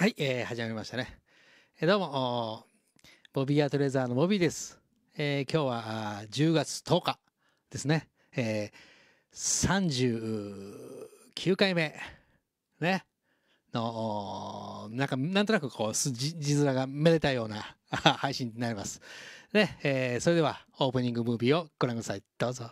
はい、えー、始まりましたね。えー、どうも、ボビーアトレザーのボビーです。えー、今日は10月10日ですね。えー、39回目、ね、の、なんか、なんとなくこう、字面がめでたような配信になります。ね、えー、それではオープニングムービーをご覧ください。どうぞ。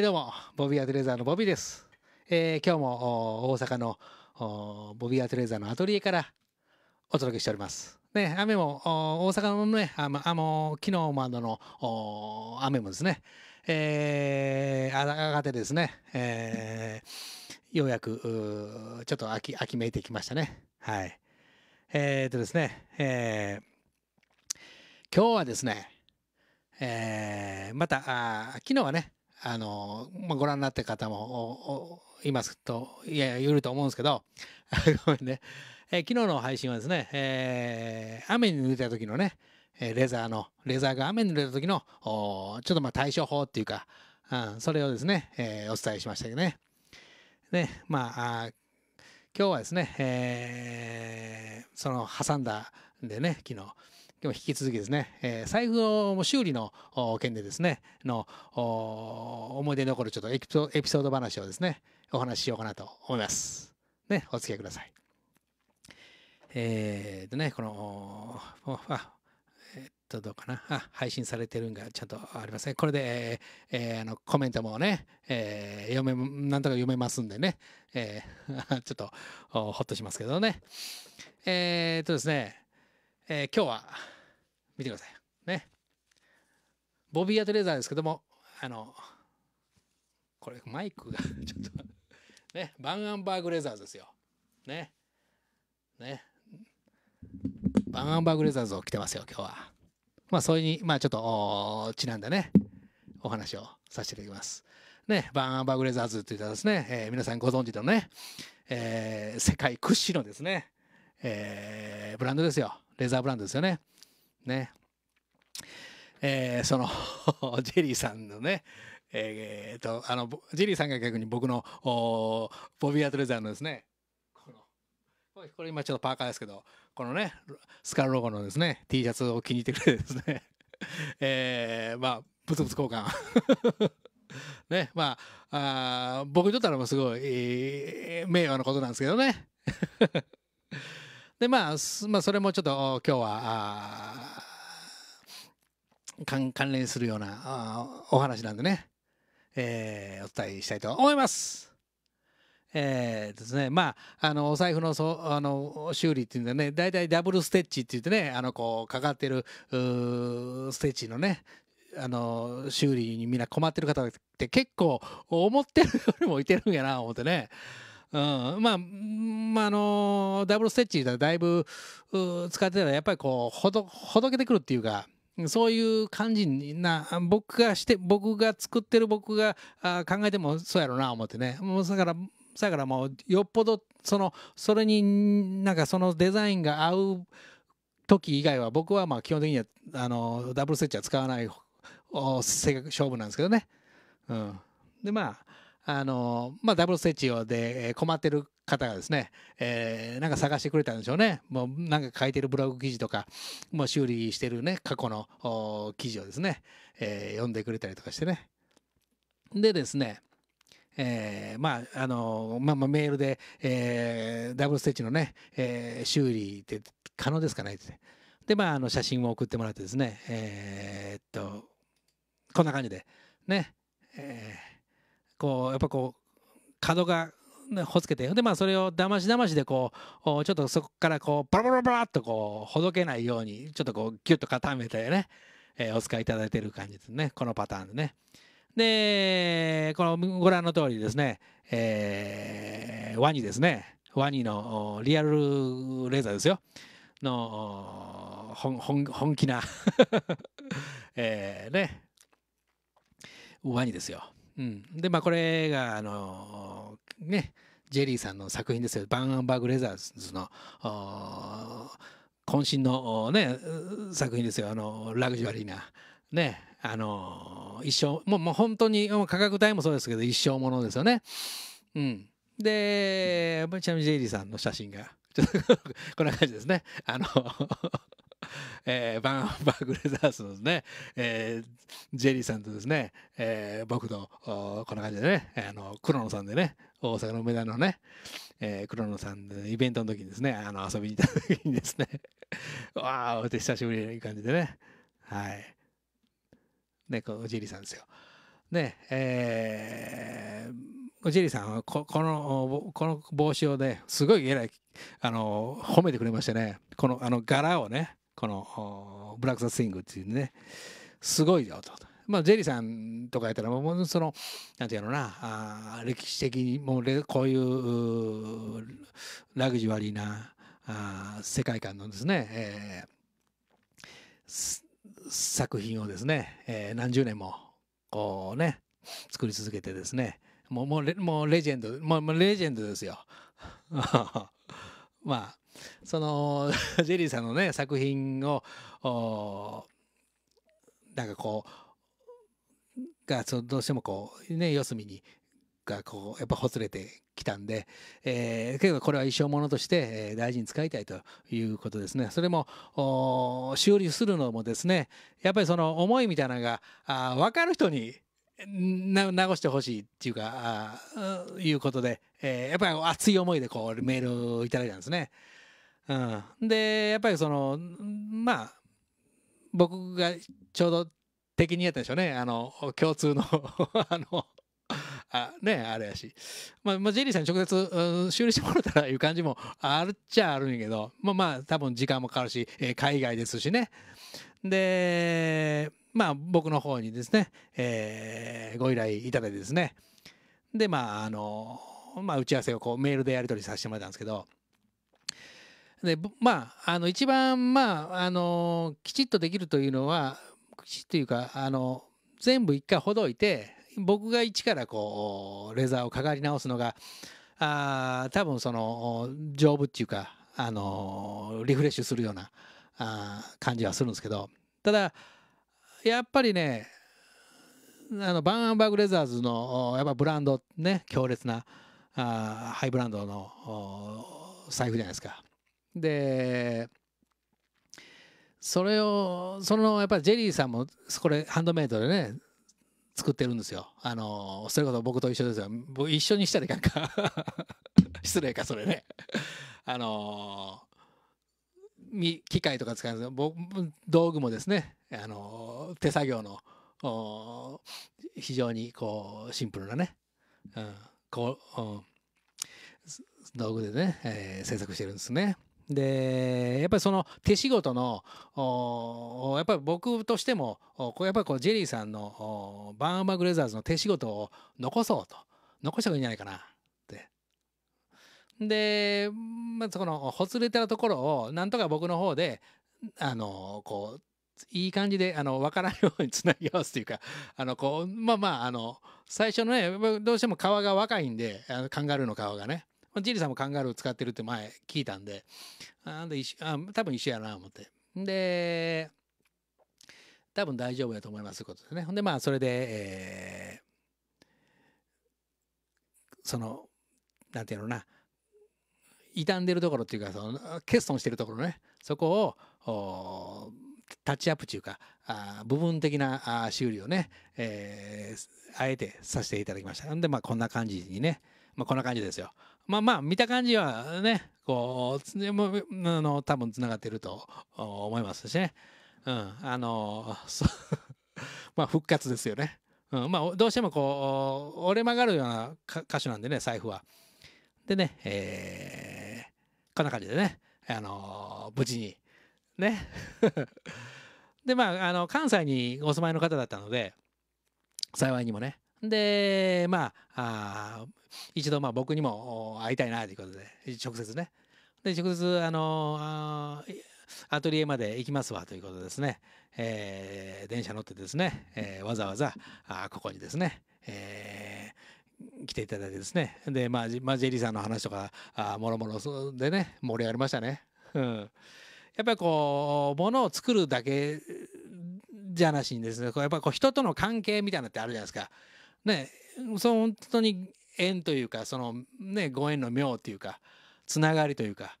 いどうも、ボビーアトレーザーのボビーです。えー、今日も大阪のボビーアトレーザーのアトリエからお届けしております。ね、雨も大阪のね、ああの昨日までの雨もですね、えー、上がてですね、えー、ようやくちょっと秋秋めいてきましたね。はい。えー、とですね、えー、今日はですね、えー、またあ昨日はねあの、まあ、ご覧になってる方もいますと、いやいると思うんですけど、ごめんね。えー、昨日の配信はですね、えー、雨に濡れた時のね、レザーの、レザーが雨に濡れた時の、ちょっとまあ対処法っていうか、うん、それをですね、えー、お伝えしましたけどね。ね、まあ、あ今日はですね、えー、その挟んだんでね、昨日、今日引き続きですね、えー、財布の修理の件でですね、の思い出残るちょっとエピソード話をですね、お話ししようかなと思います。ね、お付き合いください。えー、とね、この、あ、えー、っと、どうかな。あ、配信されてるんがちゃんとありません、ね。これで、えー、あの、コメントもね、えー、読め、なんとか読めますんでね、えー、ちょっと、ほっとしますけどね。えー、っとですね、えー、今日は見てください。ね。ボビー・アトレーザーですけども、あの、これマイクがちょっとね、バンアンバーグ・レザーズですよ。ね。ね。バンアンバーグ・レザーズを着てますよ、今日は。まあ、それに、まあ、ちょっと、ちなんだね、お話をさせていただきます。ね、バンアンバーグ・レザーズというとですね、えー、皆さんご存知のね、えー、世界屈指のですね、えー、ブランドですよ。レザーブランドですよね。ね。えー、その ジェリーさんのね、えー、と、あの、ジェリーさんが逆に僕の、ボビーアートレザーのですね、この、これ今ちょっとパーカーですけど、このね、スカルロゴのですね、T シャツを気に入ってくれてですね、えー、まあ、ブツブツ交換 ね、まあ、あ僕にとったらもうすごい、えー、名誉なことなんですけどね。で、まあ、まあ、それもちょっと今日は、関連するようなお話なんでね、えー、お伝えしたいと思います。えーですね、まあ、あの、お財布のそあの修理っていうんでね、大体ダブルステッチって言ってね、あの、こう、かかってる、ステッチのね、あの、修理にみんな困ってる方って結構思ってるよりもいてるんやな、思ってね。うん、まあ、まあ、あのダブルステッチだだいぶ使ってたらやっぱりこうほどほどけてくるっていうか。そういう感じな、僕がして、僕が作ってる僕があ考えてもそうやろうな、思ってね。もうだから、だからもうよっぽど、その、それになんかそのデザインが合う時以外は僕はまあ基本的には、あの、ダブルステッチは使わない性格勝負なんですけどね。うん。で、まあ、あのまあ、ダブルステッチで困ってる方がですね、えー、なんか探してくれたんでしょうね。もうなんか書いてるブログ記事とか、もう修理してるね、過去の記事をですね、えー、読んでくれたりとかしてね。でですね、えー、まあ、あの、まあ、まあ、メールで、えー、ダブルステッチのね、えー、修理って可能ですかねって。で、まあ、あの、写真を送ってもらってですね、えー、っと、こんな感じで、ね、えーこうやっぱこう角がほつけてでまあそれをだましだましでこうちょっとそこからこうバラバラバラっとこうほどけないようにちょっとこうギュッと固めてね、えー、お使いいただいてる感じですねこのパターンでね。でこのご覧の通りですね、えー、ワニですねワニのリアルレーザーですよの本気な えねワニですよ。うん、でまあこれがあのねジェリーさんの作品ですよバーンバーグ・レザーズの渾身のね作品ですよあのラグジュアリーなねあの一生もうもう本当に価格帯もそうですけど一生ものですよね。うん、でちなみにジェリーさんの写真が。こんな感じですね。あのえー、バン バーグレザースのですね、えー、ジェリーさんとですね、えー、僕とこんな感じでね、あの黒野さんでね、大阪の梅田のね、えー、黒野さんで、イベントの時にですね、あの遊びに行った時にですね、わーって久しぶりにいい感じでね、はい。ね、このジェリーさんですよ。ね、えー、ジェリーさんはこのこの帽子をねすごいえらいあの褒めてくれましてねこのあの柄をねこのブラック・ザ・スイングっていうねすごいよと。まあ、ジェリーさんとかやったらもうそのなんていうのなあ歴史的にもうこういうラグジュアリーなあ世界観のですね、えー、作品をですね、えー、何十年もこうね作り続けてですねもうもうレもうレジェンドもうレジェンドですよ。まあその ジェリーさんのね作品をなんかこうがそのどうしてもこうね四隅にがこうやっぱほつれてきたんで、えー、けどこれは一生ものとして、えー、大事に使いたいということですねそれも修理するのもですねやっぱりその思いみたいなのがあ分かる人にな直してほしいっていうかあいうことで、えー、やっぱり熱い思いでこうメールをいただいたんですね。うん、でやっぱりそのまあ僕がちょうど敵にやったんでしょうねあの共通の あのあねあれやし、まあ、まあ、ジェリーさんに直接、うん、修理してもらったらいう感じもあるっちゃあるんやけどまあまあ多分時間もかかるし、えー、海外ですしねでまあ僕の方にですね、えー、ご依頼いただいてですねでまああのまあ打ち合わせをこうメールでやり取りさせてもらったんですけどでまああの一番まああのきちっとできるというのはきちっというかあの全部一回ほどいて僕が一からこうレザーをかかり直すのがあ多分その丈夫っていうかあのリフレッシュするようなあ感じはするんですけどただやっぱりねあのバンアンバーグレザーズのやっぱブランドね強烈なあハイブランドの財布じゃないですかでそれをそのやっぱりジェリーさんもこれハンドメイドでね作ってるんですよあのそれこそ僕と一緒ですよ一緒にしたらいかんか 失礼かそれねあの機械とか使うんですけど道具もですね、あの手作業の非常にこうシンプルなね、うんこう、うん、道具でね、えー、制作してるんですね。でやっぱりその手仕事のやっぱり僕としてもやっぱりこうジェリーさんのバーンマグレザーズの手仕事を残そうと残した方がいいんじゃないかなってで、まずこのほつれたところをなんとか僕の方であのこういい感じであの分からんようにつなぎ合わすというかあのこうまあまああの最初のねどうしても皮が若いんであのカンガルーの皮がねジリーさんもカンガルー使ってるって前聞いたんで、あ一あ多分一緒やな、思って。で、多分大丈夫やと思いますことですね。ほんで、まあ、それで、えー、その、なんていうのな、傷んでるところっていうか、その、欠損してるところね、そこを、タッチアップというか、あ部分的なあ修理をね、えー、あえてさせていただきました。なんで、まあ、こんな感じにね、まあ、こんな感じですよ。まあまあ見た感じはねこうもあの多分つながってると思いますしね、うん、あの まあ復活ですよね、うん、まあどうしてもこう折れ曲がるような歌手なんでね財布は。でね、えー、こんな感じでね、あの無事にね でまああの関西にお住まいの方だったので幸いにもねでまああ一度まあ僕にも会いたいなということで直接ねで直接あのアトリエまで行きますわということですね、え電車乗ってですね、えわざわざあここにですね、え来ていただいてですねでまあジェリーさんの話とかあもろもろでね盛り上がりましたね。うんやっぱりこう物を作るだけじゃなしにですねやっぱこう人との関係みたいなのってあるじゃないですか。ねその本当に縁というかそのねご縁の妙というかつながりというか、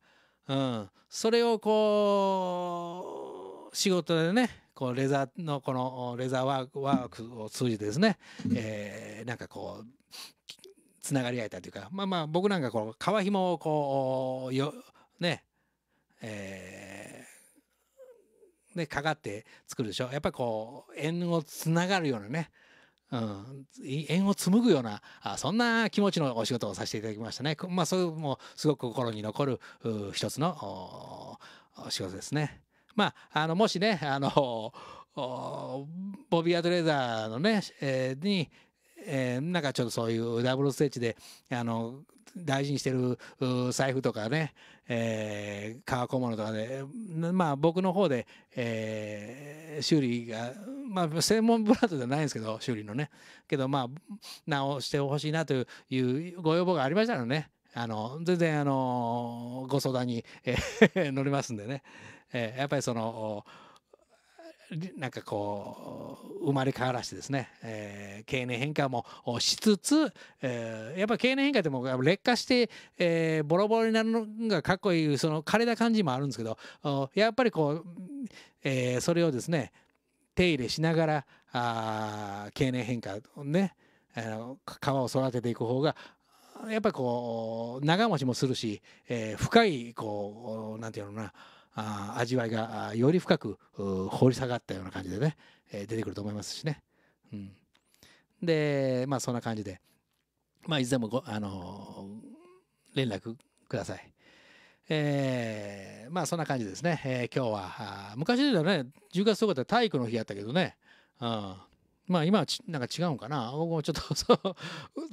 うん、それをこう仕事でねこうレザーのこのレザーワークワークを通じてですね、えー、なんかこうつながり合えたというかまあまあ僕なんかこう革紐をこうよねえー、ねかかって作るでしょやっぱりこう縁をつながるようなねうん、縁を紡ぐようなあそんな気持ちのお仕事をさせていただきましたね。まあ、それもすごく心に残る一つのおお仕事ですね。まあ、あのもしねあのボビー・アドレーザーのね、えー、に、えー、なんかちょっとそういうダブルステージであの大事にしてる財布とかね、えー、革小物とかで、まあ僕の方で、えー、修理が、まあ専門ブランドじゃないんですけど、修理のね。けどまあ直してほしいなというご要望がありましたらね、あの、全然あの、ご相談に、えー、乗りますんでね、えー、やっぱりその、なんかこう生まれ変わらしてですね、えー、経年変化もしつつ、えー、やっぱ経年変化でも劣化して、えー、ボロボロになるのがかっこいいその枯れた感じもあるんですけどやっぱりこう、えー、それをですね手入れしながらあ経年変化ねあの皮を育てていく方がやっぱりこう長持ちもするし、えー、深いこう何て言うのかなあ味わいがより深く掘り下がったような感じでね、えー、出てくると思いますしね。うん、でまあそんな感じで、まあ、いつでもご、あのー、連絡ください。えー、まあそんな感じですね、えー、今日は昔ではね10月とかって体育の日やったけどね、うん、まあ今はなんか違うんかな僕もちょっとそう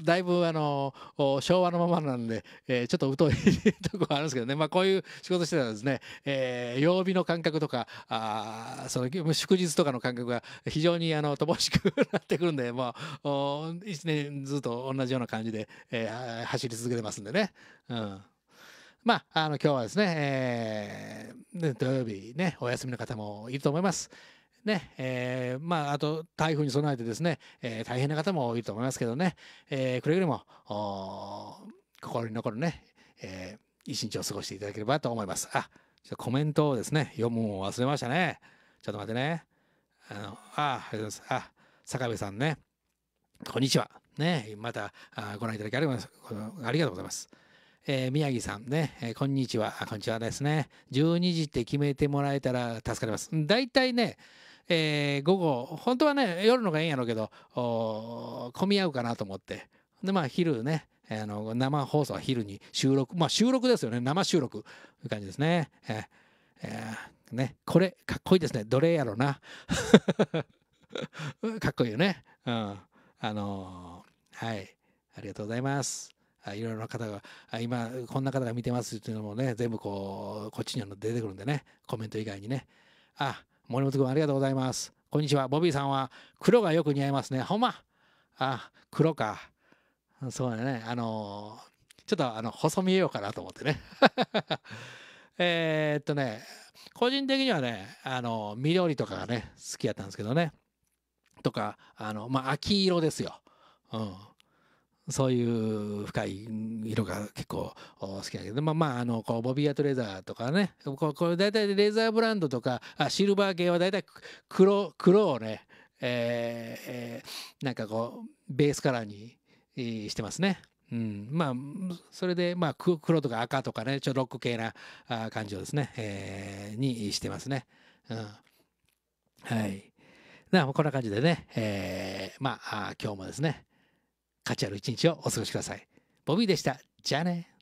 だいぶあの昭和のままなんで、えー、ちょっと疎いとこあるんですけどね、まあ、こういう仕事してたらですね、えー、曜日の感覚とかあその祝日とかの感覚が非常にあの乏しくなってくるんで、まあ、1年ずっと同じような感じで、えー、走り続けてますんでね。うんまあ、あの今日はですね、えー、土曜日ね、お休みの方もいると思います。ね、えー、まあ、あと台風に備えてですね、えー、大変な方も多いと思いますけどね、えー、くれぐれも、心に残るね、えー、一日を過ごしていただければと思います。あ、ちょっとコメントをですね、読むのを忘れましたね。ちょっと待ってね。あの、あ、ありがとうございます。あ、坂部さんね、こんにちは。ね、またご覧いただきありがとうございます。えー、宮城さんね、えー、こんにちは、こんにちはですね。12時って決めてもらえたら助かります。大体ね、えー、午後本当はね夜のがええんやろうけど混み合うかなと思ってでまあ昼ねあの生放送は昼に収録まあ収録ですよね生収録いう感じですね、ええー、ねこれかっこいいですね奴隷やろな かっこいいよねうんあのー、はいありがとうございますいろいろな方が今こんな方が見てますっていうのもね全部こうこっちに出てくるんでねコメント以外にねあ森本君ありがとうございますこんにちはボビーさんは黒がよく似合いますねほんまあ黒かそうだねあのちょっとあの細見えようかなと思ってね えっとね個人的にはねあの緑とかがね好きやったんですけどねとかあのまあ秋色ですよ、うん、そういう深い色が結構好きだけど、まあ、まあ、あの、こう、ボビーアートレザーとかね、ここれ大体レザーブランドとか、あシルバー系は大体黒、黒をね、えー、なんかこう、ベースカラーにしてますね。うん、まあそれで、まあ、黒とか赤とかねちょっとロック系な感じをですね、えー、にしてますね。うん、はい。なこんな感じでね、えー、まあ今日もですね、価値ある一日をお過ごしください。ボビーでした。じゃあね。